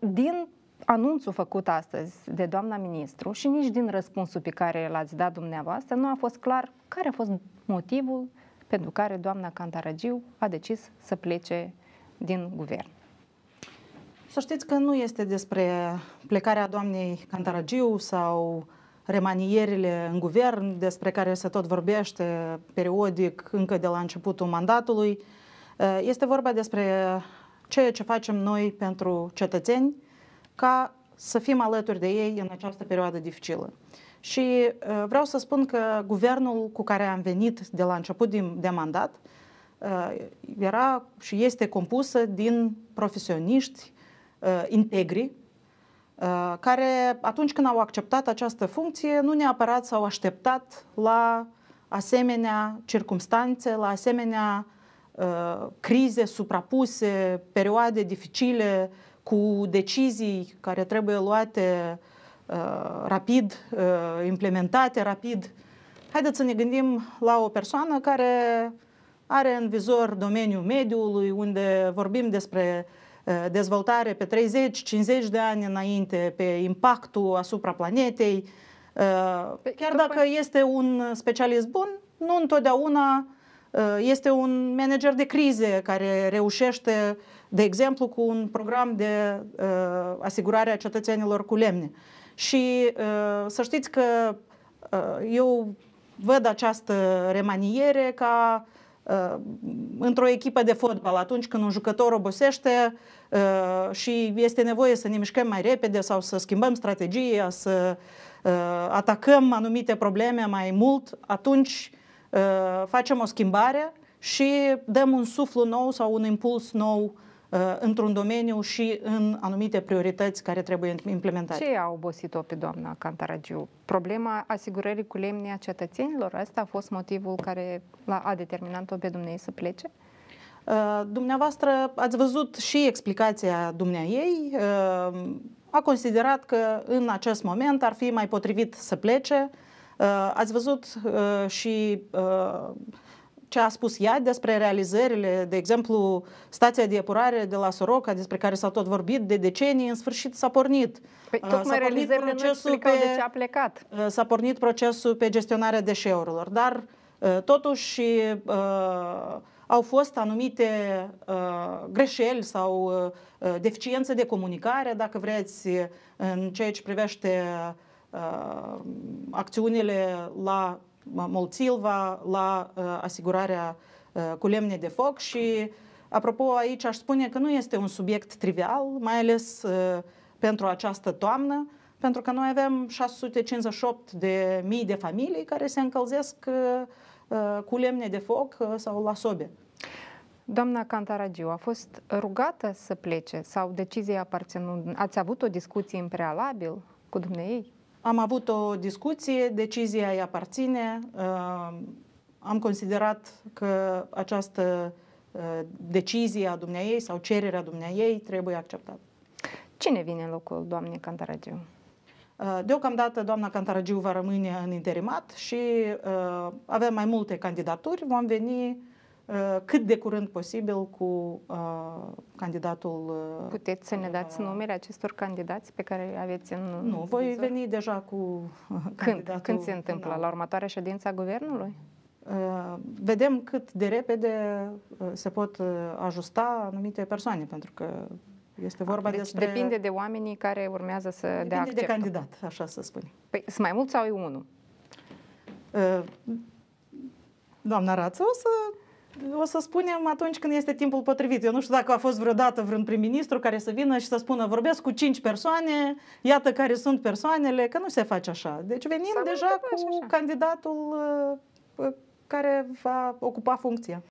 din anunțul făcut astăzi de doamna ministru și nici din răspunsul pe care l-ați dat dumneavoastră nu a fost clar care a fost motivul pentru care doamna Cantaragiu a decis să plece din guvern. Să știți că nu este despre plecarea doamnei Cantaragiu sau remanierile în guvern, despre care se tot vorbește periodic încă de la începutul mandatului. Este vorba despre ceea ce facem noi pentru cetățeni ca să fim alături de ei în această perioadă dificilă. Și uh, vreau să spun că guvernul cu care am venit de la început de, mandat uh, era și este compusă din profesioniști uh, integri, care atunci când au acceptat această funcție, nu neapărat s-au așteptat la asemenea circumstanțe, la asemenea uh, Uh, crize suprapuse, perioade dificile cu decizii care trebuie luate uh, rapid, uh, implementate rapid. Haideți să ne gândim la o persoană care are în vizor domeniul mediului, unde vorbim despre dezvoltare pe 30-50 de ani înainte, pe impactul asupra planetei. Păi, chiar dacă este un specialist bun, nu întotdeauna Uh, este un manager de crize care reușește, de exemplu, cu un program de uh, asigurare a cetățenilor cu lemne. Și uh, să știți că eu văd această remaniere ca într-o echipă de fotbal, atunci când un jucător obosește și este nevoie să ne mișcăm mai repede sau să schimbăm strategia, să atacăm anumite probleme mai mult, atunci Ă, facem o schimbare și dăm un suflu nou sau un impuls nou ă, într-un domeniu și în anumite priorități care trebuie implementate. Ce a obosit-o pe doamna Cantaragiu? Problema asigurării cu lemne a cetățenilor? Asta a fost motivul care a determinat-o pe dumneavoastră să plece? Ă, dumneavoastră ați văzut și explicația dumnea ei. A considerat că în acest moment ar fi mai potrivit să plece Uh, ați văzut uh, și uh, ce a spus ea despre realizările, de exemplu, stația de epurare de la Soroca, despre care s-a tot vorbit de decenii, în sfârșit s-a pornit. Păi, tocmai realizările procesul pe, de ce a plecat. S-a pornit procesul pe gestionarea deșeurilor, dar totuși au fost anumite uh, greșeli sau uh, deficiențe de comunicare, dacă vreți, în ceea ce privește uh, Uh, acțiunile la Moltilva, la uh, asigurarea uh, cu lemne de foc și, apropo, aici aș spune că nu este un subiect trivial, mai ales pentru această toamnă, pentru că noi avem 658 de mii de familii care se încălzesc cu lemne de foc sau la sobe. Doamna Cantaragiu a fost rugată să plece sau decizia aparținând? Ați avut o discuție în prealabil cu dumneei? Am avut o discuție, decizia îi aparține. Uh, am considerat că această uh, decizie a dumneiei sau cererea dumneiei trebuie acceptată. Cine vine în locul doamnei Cantaragiu? Uh, deocamdată doamna Cantaragiu va rămâne în interimat și avem mai multe candidaturi. Vom veni Uh, cât de curând posibil cu uh, candidatul. Uh, Puteți să ne dați numele acestor candidați pe care aveți în. Nu, voi vizor? veni deja cu. Când, când se întâmplă? La următoarea ședință a guvernului? Vedem cât de repede se pot ajusta anumite persoane, pentru că este vorba deci despre... depinde de oamenii care urmează să depinde dea Depinde de candidat, așa să spunem. Păi sunt mai mulți sau e unul? Doamna Rață o să o să spunem atunci când este timpul potrivit. Eu nu știu dacă a fost vreodată vreun prim-ministru care să vină și să spună vorbesc cu cinci persoane, iată care sunt persoanele, că nu se face așa. Deci venim deja cu așa. candidatul uh, uh, care va ocupa funcția.